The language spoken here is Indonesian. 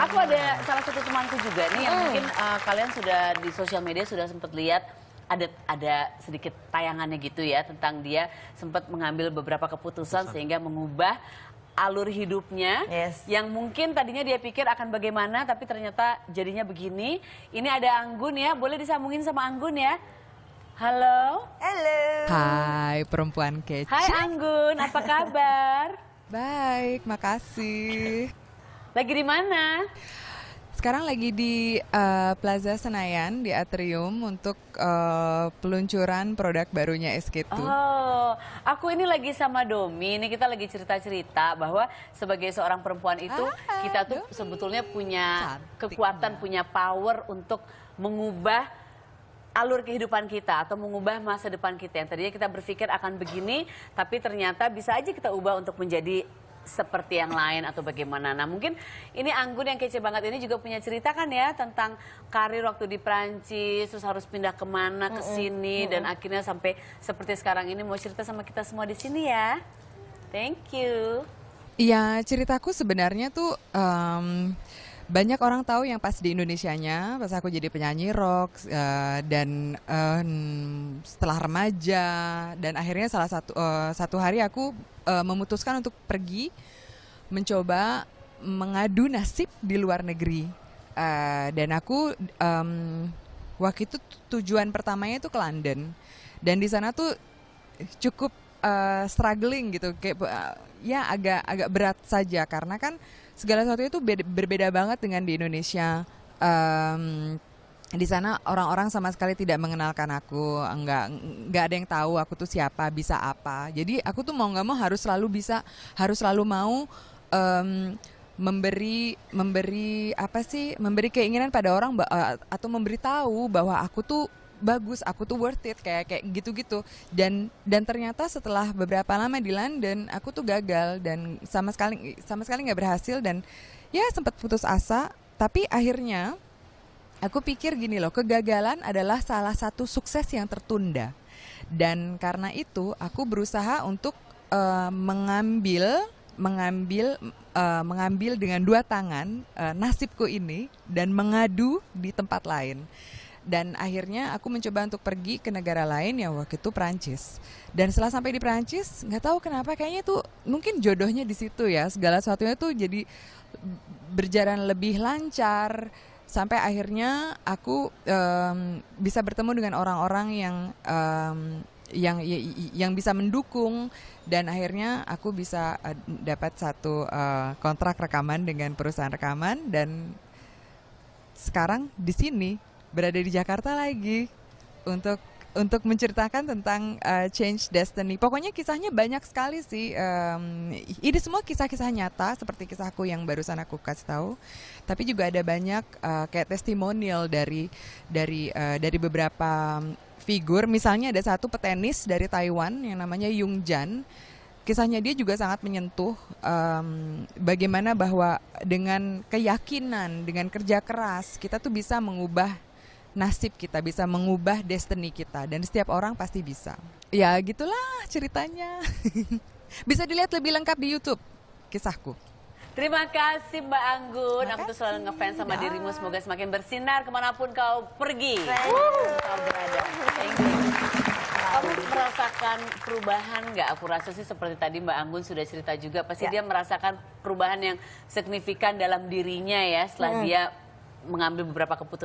Aku ada salah satu temanku juga nih yang hmm. mungkin uh, kalian sudah di sosial media sudah sempat lihat ada ada sedikit tayangannya gitu ya tentang dia sempat mengambil beberapa keputusan sehingga mengubah alur hidupnya Yes. yang mungkin tadinya dia pikir akan bagaimana tapi ternyata jadinya begini. Ini ada Anggun ya, boleh disambungin sama Anggun ya. Halo. Halo. Hai perempuan kece. Hai Anggun, apa kabar? Baik, makasih. Lagi di mana? Sekarang lagi di uh, Plaza Senayan di atrium untuk uh, peluncuran produk barunya SK2. Oh, aku ini lagi sama Domi. Ini kita lagi cerita-cerita bahwa sebagai seorang perempuan itu ah, kita tuh Domi. sebetulnya punya Cantik kekuatan, banget. punya power untuk mengubah alur kehidupan kita atau mengubah masa depan kita yang tadinya kita berpikir akan begini tapi ternyata bisa aja kita ubah untuk menjadi seperti yang lain atau bagaimana. Nah mungkin ini Anggun yang kece banget ini juga punya cerita kan ya tentang karir waktu di Prancis, terus harus pindah kemana, ke sini, mm -hmm. dan akhirnya sampai seperti sekarang ini mau cerita sama kita semua di sini ya. Thank you. Iya ceritaku sebenarnya tuh um, banyak orang tahu yang pas di Indonesianya pas aku jadi penyanyi rock uh, dan uh, setelah remaja dan akhirnya salah satu uh, satu hari aku uh, memutuskan untuk pergi mencoba mengadu nasib di luar negeri uh, dan aku um, waktu itu tujuan pertamanya itu ke London dan di sana tuh cukup uh, struggling gitu kayak uh, ya agak agak berat saja karena kan segala sesuatu itu berbeda banget dengan di Indonesia. Um, di sana orang-orang sama sekali tidak mengenalkan aku, enggak enggak ada yang tahu aku tuh siapa, bisa apa. Jadi aku tuh mau nggak mau harus selalu bisa, harus selalu mau um, memberi memberi apa sih, memberi keinginan pada orang eh, atau memberitahu bahwa aku tuh bagus aku tuh worth it kayak kayak gitu-gitu dan dan ternyata setelah beberapa lama di London aku tuh gagal dan sama sekali sama sekali nggak berhasil dan ya sempat putus asa tapi akhirnya aku pikir gini loh kegagalan adalah salah satu sukses yang tertunda dan karena itu aku berusaha untuk uh, mengambil mengambil uh, mengambil dengan dua tangan uh, nasibku ini dan mengadu di tempat lain dan akhirnya aku mencoba untuk pergi ke negara lain yang waktu itu Prancis. dan setelah sampai di Prancis, nggak tahu kenapa kayaknya tuh mungkin jodohnya di situ ya segala sesuatunya tuh jadi berjalan lebih lancar sampai akhirnya aku um, bisa bertemu dengan orang-orang yang um, yang yang bisa mendukung dan akhirnya aku bisa uh, dapat satu uh, kontrak rekaman dengan perusahaan rekaman dan sekarang di sini berada di Jakarta lagi untuk untuk menceritakan tentang uh, change destiny. Pokoknya kisahnya banyak sekali sih. Um, ini semua kisah-kisah nyata seperti kisahku yang barusan aku kasih tahu. Tapi juga ada banyak uh, kayak testimonial dari dari uh, dari beberapa figur. Misalnya ada satu petenis dari Taiwan yang namanya Yung Jan. Kisahnya dia juga sangat menyentuh um, bagaimana bahwa dengan keyakinan, dengan kerja keras kita tuh bisa mengubah nasib kita, bisa mengubah destiny kita dan setiap orang pasti bisa. Ya, gitulah ceritanya. bisa dilihat lebih lengkap di YouTube kisahku. Terima kasih Mbak Anggun. Makasih. Aku tuh selalu ngefans sama ya. dirimu. Semoga semakin bersinar kemanapun kau pergi. Kau Kamu merasakan perubahan nggak? Aku rasa sih seperti tadi Mbak Anggun sudah cerita juga. Pasti ya. dia merasakan perubahan yang signifikan dalam dirinya ya setelah hmm. dia mengambil beberapa keputusan.